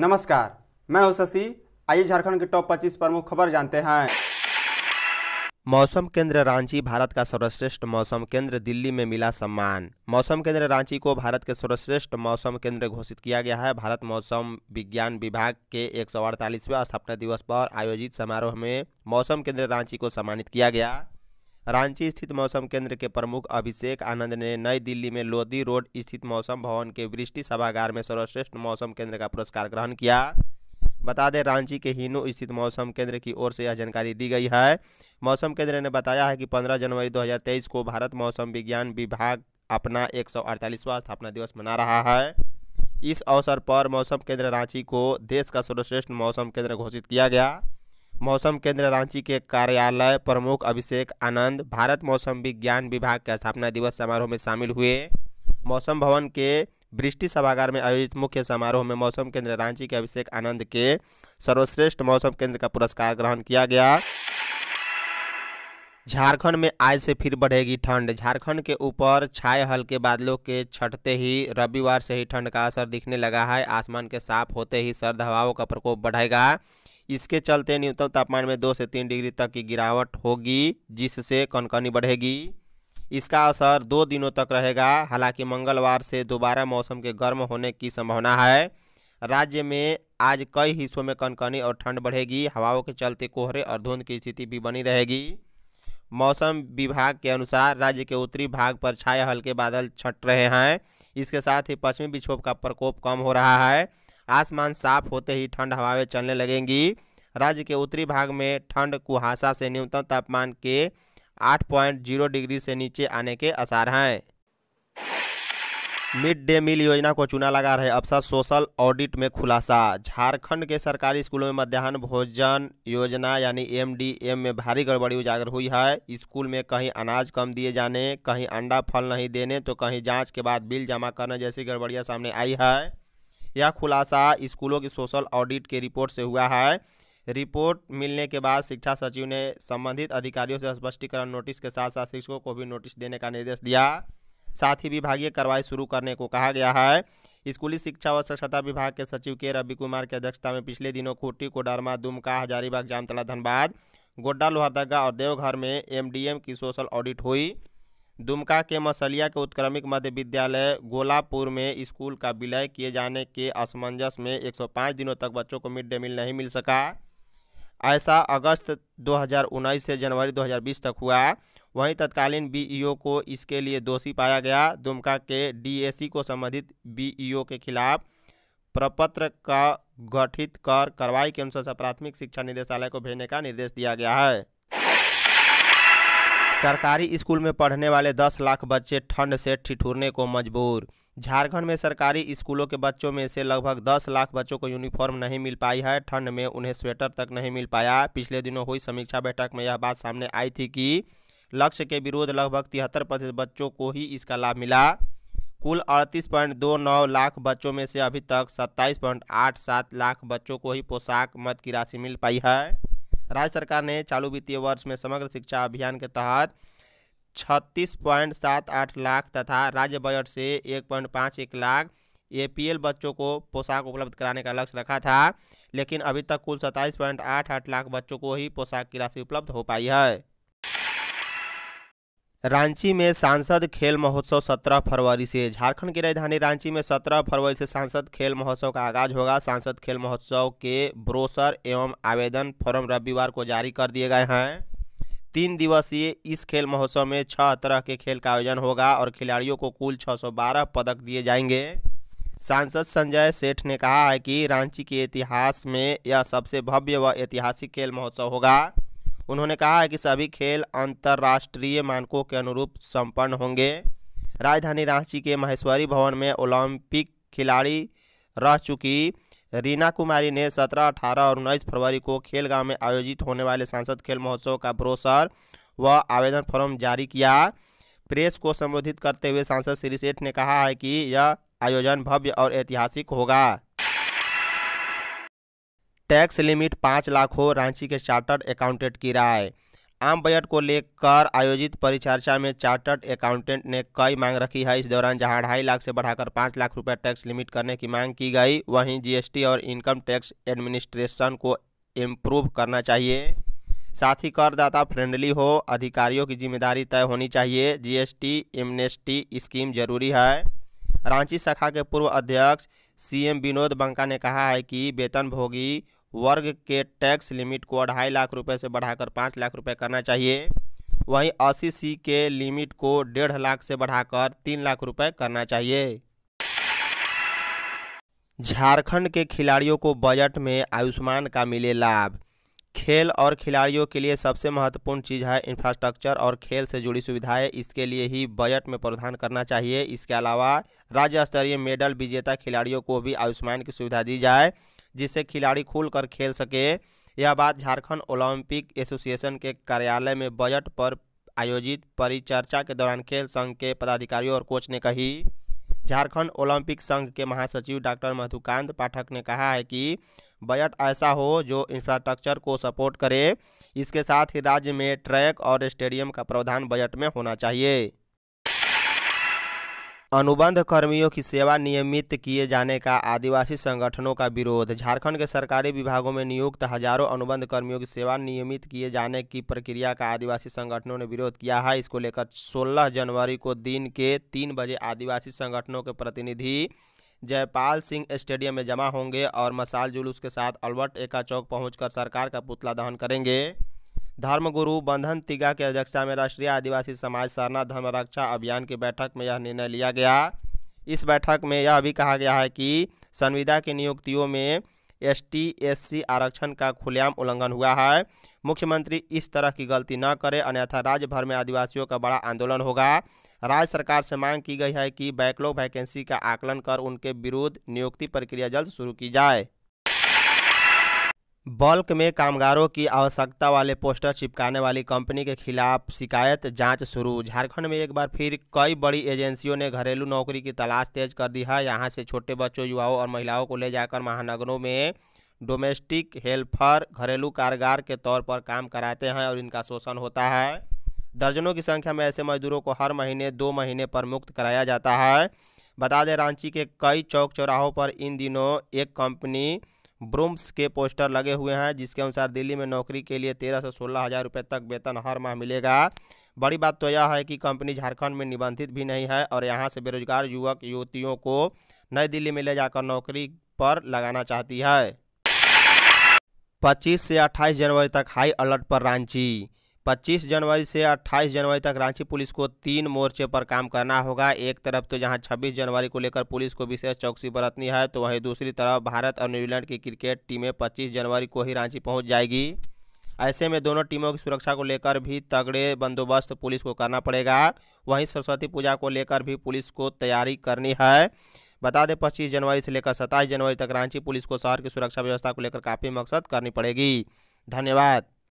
नमस्कार मैं हूं शशि आइए झारखंड के टॉप 25 प्रमुख खबर जानते हैं मौसम केंद्र रांची भारत का सर्वश्रेष्ठ मौसम केंद्र दिल्ली में मिला सम्मान मौसम केंद्र रांची को भारत के सर्वश्रेष्ठ मौसम केंद्र घोषित किया गया है भारत मौसम विज्ञान विभाग के एक स्थापना दिवस पर आयोजित समारोह में मौसम केंद्र रांची को सम्मानित किया गया रांची स्थित मौसम केंद्र के प्रमुख अभिषेक आनंद ने नई दिल्ली में लोधी रोड स्थित मौसम भवन के वृष्टि सभागार में सर्वश्रेष्ठ मौसम केंद्र का पुरस्कार ग्रहण किया बता दें रांची के हिनू स्थित मौसम केंद्र की ओर से यह जानकारी दी गई है मौसम केंद्र ने बताया है कि 15 जनवरी 2023 को भारत मौसम विज्ञान विभाग अपना एक स्थापना दिवस मना रहा है इस अवसर पर मौसम केंद्र रांची को देश का सर्वश्रेष्ठ मौसम केंद्र घोषित किया गया मौसम केंद्र रांची के कार्यालय प्रमुख अभिषेक आनंद भारत मौसम विज्ञान विभाग के स्थापना दिवस समारोह में शामिल हुए मौसम भवन के बृष्टि सभागार में आयोजित मुख्य समारोह में मौसम केंद्र रांची के अभिषेक आनंद के सर्वश्रेष्ठ मौसम केंद्र का पुरस्कार ग्रहण किया गया झारखंड में आज से फिर बढ़ेगी ठंड झारखंड के ऊपर छाए हल्के बादलों के छटते ही रविवार से ही ठंड का असर दिखने लगा है आसमान के साफ होते ही सर्द हवाओं का प्रकोप बढ़ेगा इसके चलते न्यूनतम तापमान में दो से तीन डिग्री तक की गिरावट होगी जिससे कनकनी बढ़ेगी इसका असर दो दिनों तक रहेगा हालांकि मंगलवार से दोबारा मौसम के गर्म होने की संभावना है राज्य में आज कई हिस्सों में कनकनी और ठंड बढ़ेगी हवाओं के चलते कोहरे और धुंध की स्थिति भी बनी रहेगी मौसम विभाग के अनुसार राज्य के उत्तरी भाग पर छाए हल्के बादल छट रहे हैं इसके साथ ही पश्चिमी विक्षोभ का प्रकोप कम हो रहा है आसमान साफ होते ही ठंड हवाएं चलने लगेंगी राज्य के उत्तरी भाग में ठंड कुहासा से न्यूनतम तापमान के 8.0 डिग्री से नीचे आने के आसार हैं मिड डे मील योजना को चुना लगा रहे अफसर सोशल ऑडिट में खुलासा झारखंड के सरकारी स्कूलों में मध्याह्न भोजन योजना यानी एमडीएम में भारी गड़बड़ी उजागर हुई है स्कूल में कहीं अनाज कम दिए जाने कहीं अंडा फल नहीं देने तो कहीं जांच के बाद बिल जमा करने जैसी गड़बड़ियां सामने आई है यह खुलासा स्कूलों की सोशल ऑडिट की रिपोर्ट से हुआ है रिपोर्ट मिलने के बाद शिक्षा सचिव ने संबंधित अधिकारियों से स्पष्टीकरण नोटिस के साथ साथ शिक्षकों को भी नोटिस देने का निर्देश दिया साथ ही विभागीय कार्रवाई शुरू करने को कहा गया है स्कूली शिक्षा व स्वच्छता विभाग के सचिव के रवि कुमार की अध्यक्षता में पिछले दिनों खूटी कोडरमा दुमका हजारीबाग जामतला धनबाद गोड्डा लोहरदगा और देवघर में एमडीएम की सोशल ऑडिट हुई दुमका के मसलिया के उत्क्रमिक मध्य विद्यालय गोलापुर में स्कूल का विलय किए जाने के असमंजस में 105 दिनों तक बच्चों को मिड डे मील नहीं मिल सका ऐसा अगस्त 2019 से जनवरी 2020 तक हुआ वहीं तत्कालीन बीईओ को इसके लिए दोषी पाया गया दुमका के डीएसी को संबंधित बीईओ के खिलाफ प्रपत्र का गठित कर कार्रवाई के अनुसार प्राथमिक शिक्षा निदेशालय को भेजने का निर्देश दिया गया है सरकारी स्कूल में पढ़ने वाले 10 लाख बच्चे ठंड से ठिठुरने को मजबूर झारखंड में सरकारी स्कूलों के बच्चों में से लगभग 10 लाख बच्चों को यूनिफॉर्म नहीं मिल पाई है ठंड में उन्हें स्वेटर तक नहीं मिल पाया पिछले दिनों हुई समीक्षा बैठक में यह बात सामने आई थी कि लक्ष्य के विरोध लगभग तिहत्तर प्रतिशत बच्चों को ही इसका लाभ मिला कुल अड़तीस पॉइंट दो नौ लाख बच्चों में से अभी तक सत्ताईस पॉइंट आठ सात लाख बच्चों को ही पोशाक मद की राशि मिल पाई है राज्य सरकार ने चालू वित्तीय वर्ष में समग्र शिक्षा अभियान के तहत छत्तीस पॉइंट सात आठ लाख तथा राज्य बजट से एक पॉइंट पाँच एक लाख एपीएल बच्चों को पोशाक उपलब्ध कराने का लक्ष्य रखा था लेकिन अभी तक कुल सत्ताईस पॉइंट आठ आठ लाख बच्चों को ही पोशाक की राशि उपलब्ध हो पाई है रांची में सांसद खेल महोत्सव 17 फरवरी से झारखंड की राजधानी रांची में 17 फरवरी से सांसद खेल महोत्सव का आगाज होगा सांसद खेल महोत्सव के ब्रोशर एवं आवेदन फॉर्म रविवार को जारी कर दिए गए हैं तीन दिवसीय इस खेल महोत्सव में छह तरह के खेल का आयोजन होगा और खिलाड़ियों को कुल 612 पदक दिए जाएंगे सांसद संजय सेठ ने कहा है कि रांची के इतिहास में यह सबसे भव्य व ऐतिहासिक खेल महोत्सव होगा उन्होंने कहा है कि सभी खेल अंतर्राष्ट्रीय मानकों के अनुरूप संपन्न होंगे राजधानी रांची के महेश्वरी भवन में ओलंपिक खिलाड़ी रह चुकी रीना कुमारी ने 17, 18 और उन्नीस फरवरी को खेलगांव में आयोजित होने वाले सांसद खेल महोत्सव का ब्रोसर व आवेदन फॉर्म जारी किया प्रेस को संबोधित करते हुए सांसद श्री सेठ ने कहा है कि यह आयोजन भव्य और ऐतिहासिक होगा टैक्स लिमिट पाँच लाख हो रांची के चार्टर्ड अकाउंटेंट की राय आम बजट को लेकर आयोजित परिचर्चा में चार्टर्ड अकाउंटेंट ने कई मांग रखी है इस दौरान जहां ढाई लाख से बढ़ाकर पाँच लाख रुपए टैक्स लिमिट करने की मांग की गई वहीं जीएसटी और इनकम टैक्स एडमिनिस्ट्रेशन को इम्प्रूव करना चाहिए साथ ही करदाता फ्रेंडली हो अधिकारियों की जिम्मेदारी तय होनी चाहिए जीएसटी एमनेस्टी स्कीम जरूरी है रांची शाखा के पूर्व अध्यक्ष सीएम विनोद बंका ने कहा है कि वेतनभोगी वर्ग के टैक्स लिमिट को अढ़ाई लाख रुपए से बढ़ाकर पाँच लाख रुपए करना चाहिए वहीं अस्सी सी के लिमिट को डेढ़ लाख से बढ़ाकर तीन लाख रुपए करना चाहिए झारखंड के खिलाड़ियों को बजट में आयुष्मान का मिले लाभ खेल और खिलाड़ियों के लिए सबसे महत्वपूर्ण चीज़ है इंफ्रास्ट्रक्चर और खेल से जुड़ी सुविधाएं इसके लिए ही बजट में प्रावधान करना चाहिए इसके अलावा राज्य स्तरीय मेडल विजेता खिलाड़ियों को भी आयुष्मान की सुविधा दी जाए जिससे खिलाड़ी खुलकर खेल सके यह बात झारखंड ओलंपिक एसोसिएशन के कार्यालय में बजट पर आयोजित परिचर्चा के दौरान खेल संघ के पदाधिकारियों और कोच ने कही झारखंड ओलंपिक संघ के महासचिव डॉक्टर मधुकांत पाठक ने कहा है कि बजट ऐसा हो जो इंफ्रास्ट्रक्चर को सपोर्ट करे इसके साथ ही राज्य में ट्रैक और स्टेडियम का प्रावधान बजट में होना चाहिए अनुबंध कर्मियों की सेवा नियमित किए जाने का आदिवासी संगठनों का विरोध झारखंड के सरकारी विभागों में नियुक्त हजारों अनुबंध कर्मियों की सेवा नियमित किए जाने की प्रक्रिया का आदिवासी संगठनों ने विरोध किया है इसको लेकर 16 जनवरी को दिन के तीन बजे आदिवासी संगठनों के प्रतिनिधि जयपाल सिंह स्टेडियम में जमा होंगे और मसाल जुलूस के साथ अल्बर्ट एका चौक पहुंचकर सरकार का पुतला दहन करेंगे धर्मगुरु बंधन तिगा की अध्यक्षता में राष्ट्रीय आदिवासी समाज सरना धर्म रक्षा अभियान की बैठक में यह निर्णय लिया गया इस बैठक में यह भी कहा गया है कि संविदा की नियुक्तियों में एस टी आरक्षण का खुलेआम उल्लंघन हुआ है मुख्यमंत्री इस तरह की गलती न करे अन्यथा राज्य भर में आदिवासियों का बड़ा आंदोलन होगा राज्य सरकार से मांग की गई है कि बैकलॉग वैकेंसी का आकलन कर उनके विरुद्ध नियुक्ति प्रक्रिया जल्द शुरू की जाए बल्क में कामगारों की आवश्यकता वाले पोस्टर चिपकाने वाली कंपनी के खिलाफ शिकायत जांच शुरू झारखंड में एक बार फिर कई बड़ी एजेंसियों ने घरेलू नौकरी की तलाश तेज कर दी है यहां से छोटे बच्चों युवाओं और महिलाओं को ले जाकर महानगरों में डोमेस्टिक हेल्पर घरेलू कारगार के तौर पर काम कराते हैं और इनका शोषण होता है दर्जनों की संख्या में ऐसे मजदूरों को हर महीने दो महीने पर मुक्त कराया जाता है बता दें रांची के कई चौक चौराहों पर इन दिनों एक कंपनी ब्रूम्स के पोस्टर लगे हुए हैं जिसके अनुसार दिल्ली में नौकरी के लिए तेरह से सोलह हज़ार रुपये तक वेतन हर माह मिलेगा बड़ी बात तो यह है कि कंपनी झारखंड में निबंधित भी नहीं है और यहाँ से बेरोजगार युवक युवतियों को नई दिल्ली में ले जाकर नौकरी पर लगाना चाहती है 25 से 28 जनवरी तक हाई अलर्ट पर रांची 25 जनवरी से 28 जनवरी तक रांची पुलिस को तीन मोर्चे पर काम करना होगा एक तरफ तो जहां 26 जनवरी को लेकर पुलिस को विशेष चौकसी बरतनी है तो वहीं दूसरी तरफ भारत और न्यूजीलैंड की क्रिकेट टीमें 25 जनवरी को ही रांची पहुंच जाएगी ऐसे में दोनों टीमों की सुरक्षा को लेकर भी तगड़े बंदोबस्त पुलिस को करना पड़ेगा वहीं सरस्वती पूजा को लेकर भी पुलिस को तैयारी करनी है बता दें पच्चीस जनवरी से लेकर सत्ताईस जनवरी तक रांची पुलिस को शहर की सुरक्षा व्यवस्था को लेकर काफ़ी मकसद करनी पड़ेगी धन्यवाद